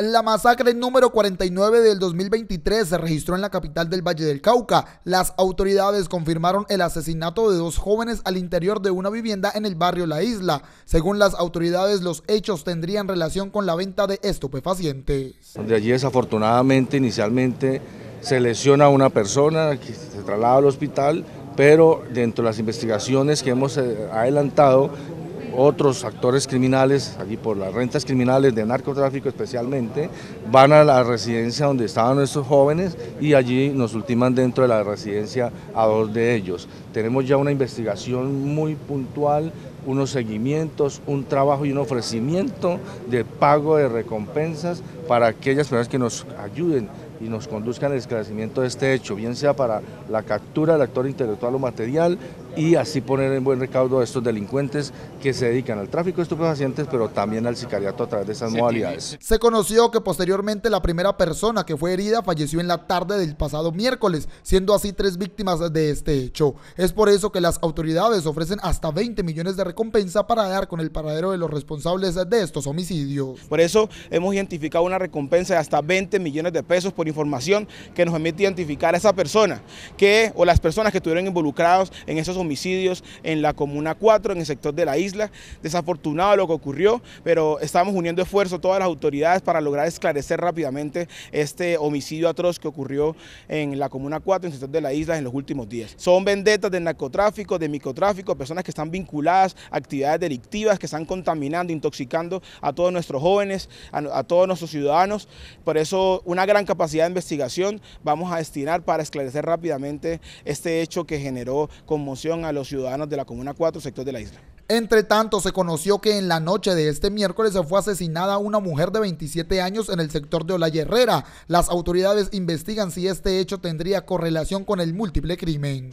La masacre número 49 del 2023 se registró en la capital del Valle del Cauca. Las autoridades confirmaron el asesinato de dos jóvenes al interior de una vivienda en el barrio La Isla. Según las autoridades, los hechos tendrían relación con la venta de estupefacientes. De allí desafortunadamente inicialmente se lesiona a una persona, que se traslada al hospital, pero dentro de las investigaciones que hemos eh, adelantado otros actores criminales, allí por las rentas criminales de narcotráfico especialmente, van a la residencia donde estaban nuestros jóvenes y allí nos ultiman dentro de la residencia a dos de ellos. Tenemos ya una investigación muy puntual unos seguimientos, un trabajo y un ofrecimiento de pago de recompensas para aquellas personas que nos ayuden y nos conduzcan al esclarecimiento de este hecho, bien sea para la captura del actor intelectual o material y así poner en buen recaudo a estos delincuentes que se dedican al tráfico de estupefacientes, pero también al sicariato a través de esas modalidades. Se conoció que posteriormente la primera persona que fue herida falleció en la tarde del pasado miércoles, siendo así tres víctimas de este hecho. Es por eso que las autoridades ofrecen hasta 20 millones de recompensa para dar con el paradero de los responsables de estos homicidios. Por eso hemos identificado una recompensa de hasta 20 millones de pesos por información que nos permite identificar a esa persona que o las personas que estuvieron involucrados en esos homicidios en la Comuna 4, en el sector de la isla. Desafortunado lo que ocurrió, pero estamos uniendo esfuerzos todas las autoridades para lograr esclarecer rápidamente este homicidio atroz que ocurrió en la Comuna 4, en el sector de la isla, en los últimos días. Son vendetas de narcotráfico, de microtráfico, personas que están vinculadas a actividades delictivas, que están contaminando, intoxicando a todos nuestros jóvenes, a todos nuestros ciudadanos. Por eso una gran capacidad de Investigación vamos a destinar para esclarecer rápidamente este hecho que generó conmoción a los ciudadanos de la Comuna 4, sector de la isla. Entre tanto, se conoció que en la noche de este miércoles se fue asesinada una mujer de 27 años en el sector de Olaya Herrera. Las autoridades investigan si este hecho tendría correlación con el múltiple crimen.